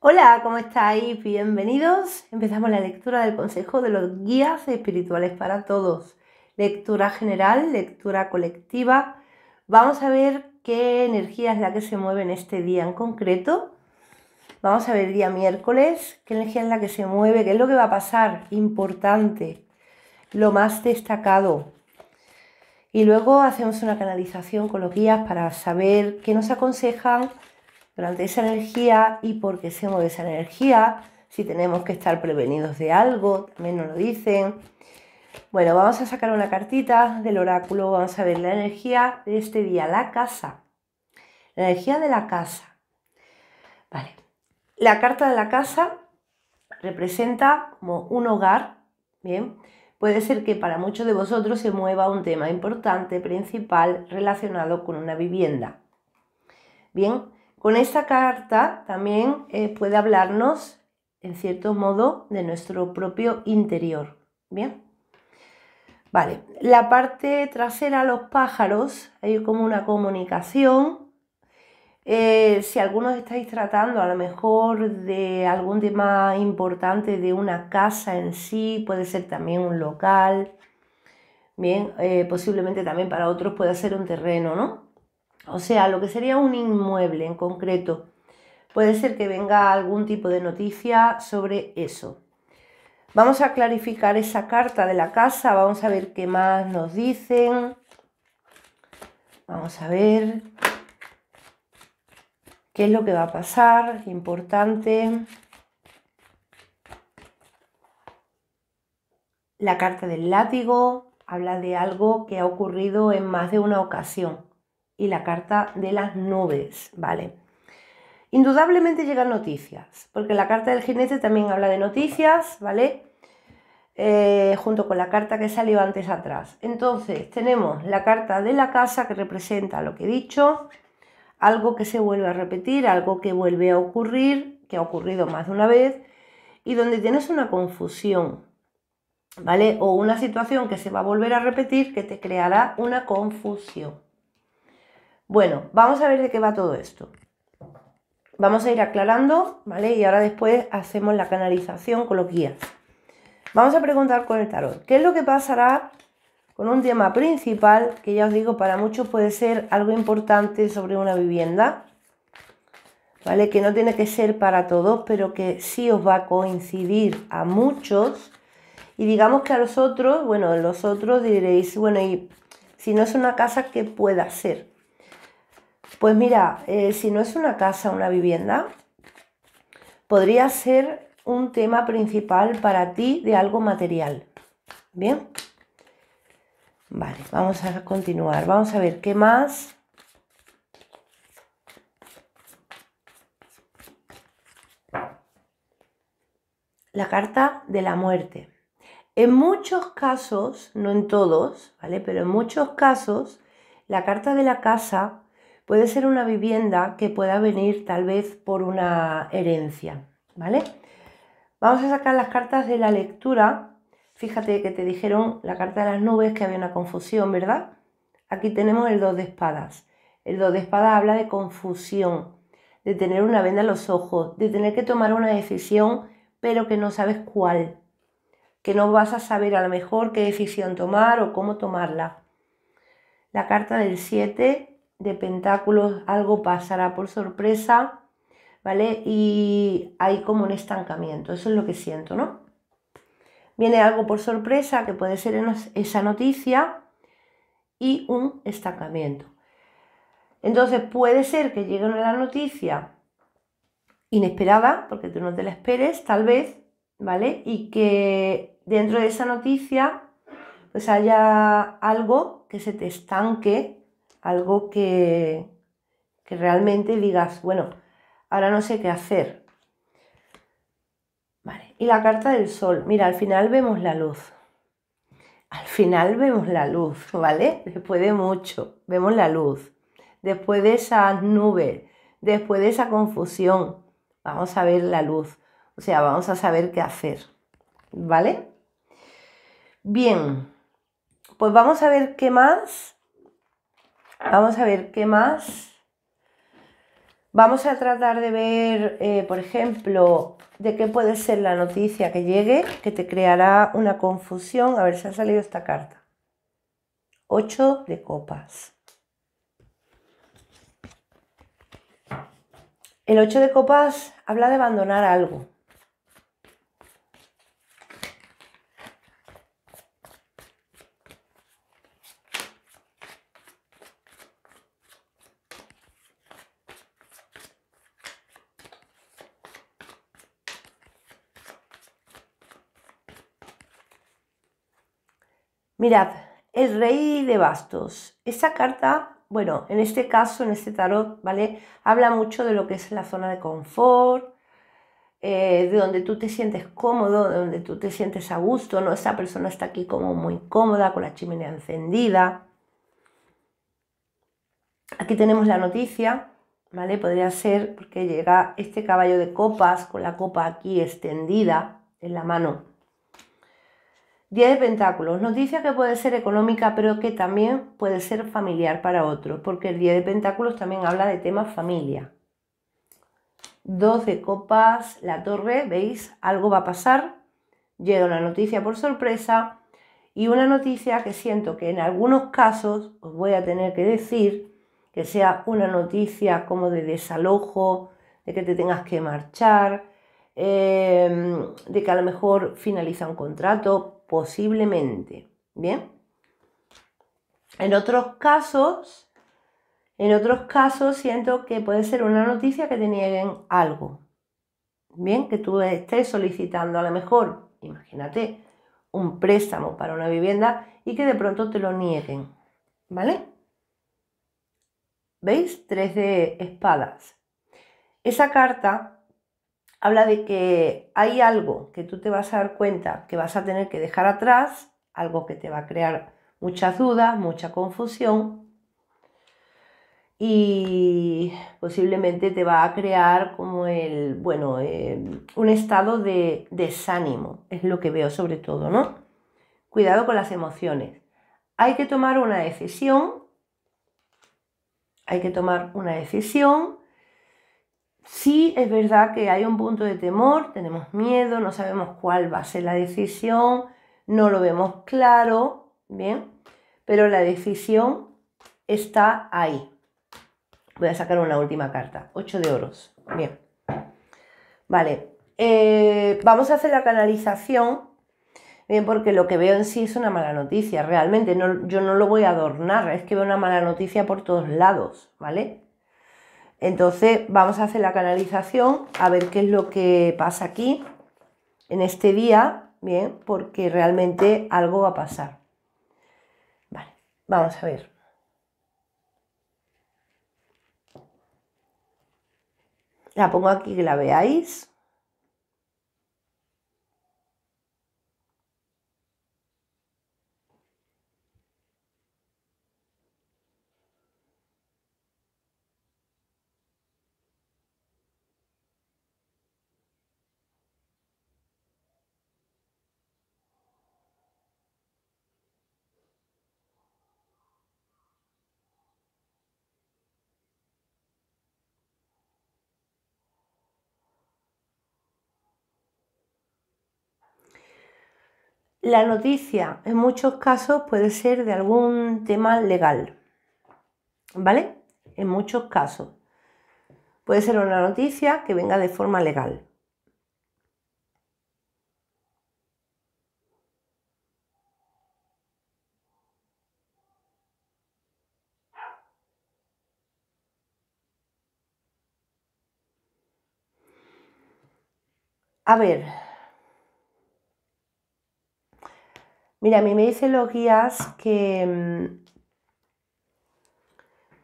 Hola, ¿cómo estáis? Bienvenidos. Empezamos la lectura del Consejo de los Guías Espirituales para Todos. Lectura general, lectura colectiva. Vamos a ver qué energía es la que se mueve en este día en concreto. Vamos a ver día miércoles, qué energía es la que se mueve, qué es lo que va a pasar, importante, lo más destacado. Y luego hacemos una canalización con los guías para saber qué nos aconsejan durante esa energía y por qué se mueve esa energía, si tenemos que estar prevenidos de algo, también nos lo dicen. Bueno, vamos a sacar una cartita del oráculo, vamos a ver la energía de este día, la casa, la energía de la casa. Vale, la carta de la casa representa como un hogar, ¿bien? Puede ser que para muchos de vosotros se mueva un tema importante, principal, relacionado con una vivienda. Bien, con esta carta también eh, puede hablarnos, en cierto modo, de nuestro propio interior. Bien. Vale, la parte trasera, los pájaros, hay como una comunicación. Eh, si algunos estáis tratando a lo mejor de algún tema importante de una casa en sí, puede ser también un local, bien, eh, posiblemente también para otros pueda ser un terreno, ¿no? o sea, lo que sería un inmueble en concreto. Puede ser que venga algún tipo de noticia sobre eso. Vamos a clarificar esa carta de la casa, vamos a ver qué más nos dicen. Vamos a ver qué es lo que va a pasar, importante. La carta del látigo habla de algo que ha ocurrido en más de una ocasión y la carta de las nubes, ¿vale? Indudablemente llegan noticias, porque la carta del jinete también habla de noticias, ¿vale? Eh, junto con la carta que salió antes atrás. Entonces, tenemos la carta de la casa que representa lo que he dicho, algo que se vuelve a repetir, algo que vuelve a ocurrir, que ha ocurrido más de una vez, y donde tienes una confusión, ¿vale? O una situación que se va a volver a repetir que te creará una confusión. Bueno, vamos a ver de qué va todo esto. Vamos a ir aclarando, ¿vale? Y ahora después hacemos la canalización con los guías. Vamos a preguntar con el tarot, ¿qué es lo que pasará con un tema principal que ya os digo, para muchos puede ser algo importante sobre una vivienda? ¿Vale? Que no tiene que ser para todos, pero que sí os va a coincidir a muchos. Y digamos que a los otros, bueno, los otros diréis, bueno, y si no es una casa, ¿qué pueda ser? Pues mira, eh, si no es una casa, una vivienda, podría ser un tema principal para ti de algo material. ¿Bien? Vale, vamos a continuar. Vamos a ver qué más. La carta de la muerte. En muchos casos, no en todos, ¿vale? Pero en muchos casos, la carta de la casa Puede ser una vivienda que pueda venir tal vez por una herencia, ¿vale? Vamos a sacar las cartas de la lectura. Fíjate que te dijeron la carta de las nubes que había una confusión, ¿verdad? Aquí tenemos el dos de espadas. El dos de espadas habla de confusión, de tener una venda en los ojos, de tener que tomar una decisión pero que no sabes cuál, que no vas a saber a lo mejor qué decisión tomar o cómo tomarla. La carta del 7 de Pentáculos algo pasará por sorpresa, ¿vale? Y hay como un estancamiento, eso es lo que siento, ¿no? Viene algo por sorpresa, que puede ser esa noticia, y un estancamiento. Entonces puede ser que llegue una noticia inesperada, porque tú no te la esperes, tal vez, ¿vale? Y que dentro de esa noticia pues haya algo que se te estanque algo que, que realmente digas, bueno, ahora no sé qué hacer. Vale, y la carta del sol, mira, al final vemos la luz. Al final vemos la luz, ¿vale? Después de mucho, vemos la luz. Después de esa nube, después de esa confusión, vamos a ver la luz. O sea, vamos a saber qué hacer, ¿vale? Bien, pues vamos a ver qué más Vamos a ver qué más. Vamos a tratar de ver, eh, por ejemplo, de qué puede ser la noticia que llegue, que te creará una confusión. A ver si ha salido esta carta. 8 de copas. El 8 de copas habla de abandonar algo Mirad, el rey de bastos. esa carta, bueno, en este caso, en este tarot, ¿vale? Habla mucho de lo que es la zona de confort, eh, de donde tú te sientes cómodo, de donde tú te sientes a gusto, ¿no? Esa persona está aquí como muy cómoda, con la chimenea encendida. Aquí tenemos la noticia, ¿vale? Podría ser porque llega este caballo de copas con la copa aquí extendida en la mano. Día de Pentáculos, noticia que puede ser económica, pero que también puede ser familiar para otros, porque el Día de Pentáculos también habla de temas familia. 12 copas, la torre, ¿veis? Algo va a pasar. Llega una noticia por sorpresa y una noticia que siento que en algunos casos os voy a tener que decir que sea una noticia como de desalojo, de que te tengas que marchar, em, de que a lo mejor finaliza un contrato, posiblemente. Bien. En otros casos, en otros casos siento que puede ser una noticia que te nieguen algo. Bien, que tú estés solicitando a lo mejor, imagínate, un préstamo para una vivienda y que de pronto te lo nieguen. ¿Vale? ¿Veis? Tres de espadas. Esa carta habla de que hay algo que tú te vas a dar cuenta que vas a tener que dejar atrás, algo que te va a crear muchas dudas, mucha confusión y posiblemente te va a crear como el, bueno, em, un estado de desánimo, es lo que veo sobre todo, ¿no? Cuidado con las emociones. Hay que tomar una decisión, hay que tomar una decisión Sí es verdad que hay un punto de temor, tenemos miedo, no sabemos cuál va a ser la decisión, no lo vemos claro, ¿bien? Pero la decisión está ahí. Voy a sacar una última carta, 8 de oros, bien. Vale, eh, vamos a hacer la canalización, bien, porque lo que veo en sí es una mala noticia, realmente, yo no lo voy a adornar, es que veo una mala noticia por todos lados, ¿vale? Entonces vamos a hacer la canalización a ver qué es lo que pasa aquí en este día, bien, porque realmente algo va a pasar. Vale, vamos a ver. La pongo aquí que la veáis. La noticia en muchos casos puede ser de algún tema legal, ¿vale? En muchos casos. Puede ser una noticia que venga de forma legal. A ver, Mira, a mí me dicen los guías que mm,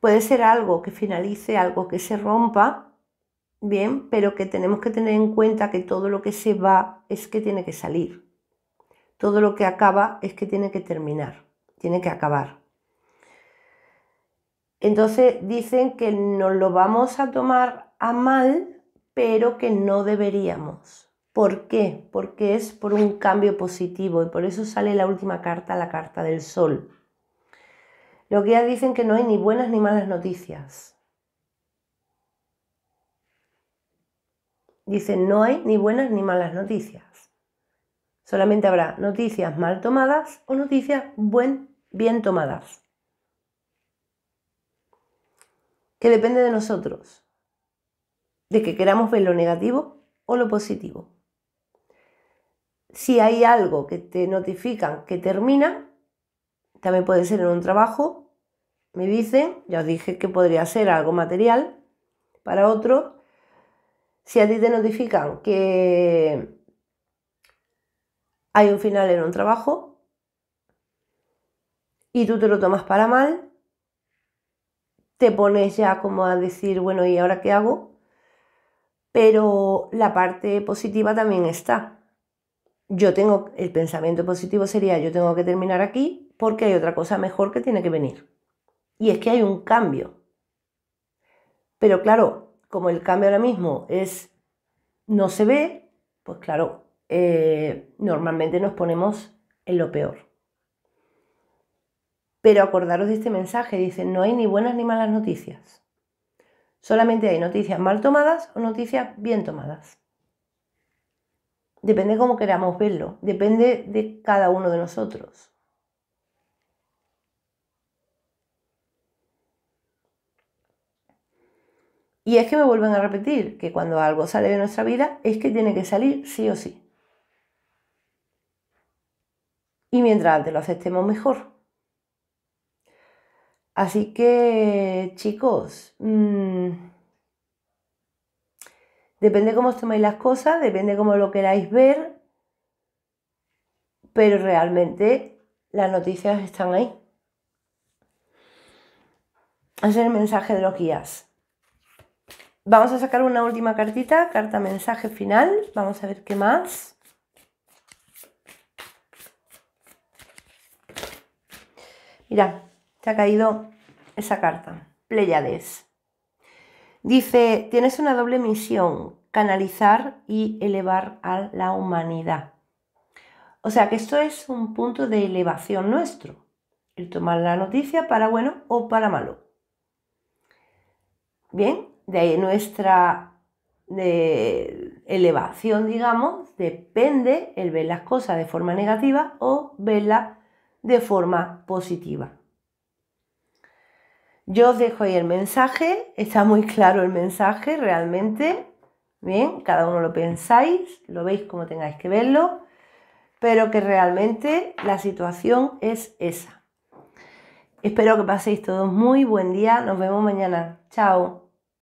puede ser algo que finalice, algo que se rompa, bien, pero que tenemos que tener en cuenta que todo lo que se va es que tiene que salir. Todo lo que acaba es que tiene que terminar, tiene que acabar. Entonces dicen que nos lo vamos a tomar a mal, pero que no deberíamos. ¿Por qué? Porque es por un cambio positivo y por eso sale la última carta, la carta del sol. Los guías dicen que no hay ni buenas ni malas noticias. Dicen no hay ni buenas ni malas noticias. Solamente habrá noticias mal tomadas o noticias bien tomadas. Que depende de nosotros. De que queramos ver lo negativo o lo positivo si hay algo que te notifican que termina, también puede ser en un trabajo, me dicen, ya os dije que podría ser algo material para otro, si a ti te notifican que hay un final en un trabajo y tú te lo tomas para mal, te pones ya como a decir, bueno, ¿y ahora qué hago? Pero la parte positiva también está yo tengo, el pensamiento positivo sería, yo tengo que terminar aquí porque hay otra cosa mejor que tiene que venir. Y es que hay un cambio. Pero claro, como el cambio ahora mismo es, no se ve, pues claro, eh, normalmente nos ponemos en lo peor. Pero acordaros de este mensaje, dice, no hay ni buenas ni malas noticias. Solamente hay noticias mal tomadas o noticias bien tomadas. Depende cómo queramos verlo, depende de cada uno de nosotros. Y es que me vuelven a repetir que cuando algo sale de nuestra vida es que tiene que salir sí o sí. Y mientras antes lo aceptemos mejor. Así que, chicos, mm, Depende cómo os toméis las cosas, depende cómo lo queráis ver, pero realmente las noticias están ahí. Es el mensaje de los guías. Vamos a sacar una última cartita, carta mensaje final. Vamos a ver qué más. Mira, se ha caído esa carta. Pleiades. Dice, tienes una doble misión, canalizar y elevar a la humanidad. O sea que esto es un punto de elevación nuestro, el tomar la noticia para bueno o para malo. Bien, de ahí nuestra elevación, digamos, depende el ver las cosas de forma negativa o verlas de forma positiva. Yo os dejo ahí el mensaje, está muy claro el mensaje realmente. Bien, cada uno lo pensáis, lo veis como tengáis que verlo, pero que realmente la situación es esa. Espero que paséis todos muy buen día, nos vemos mañana. Chao.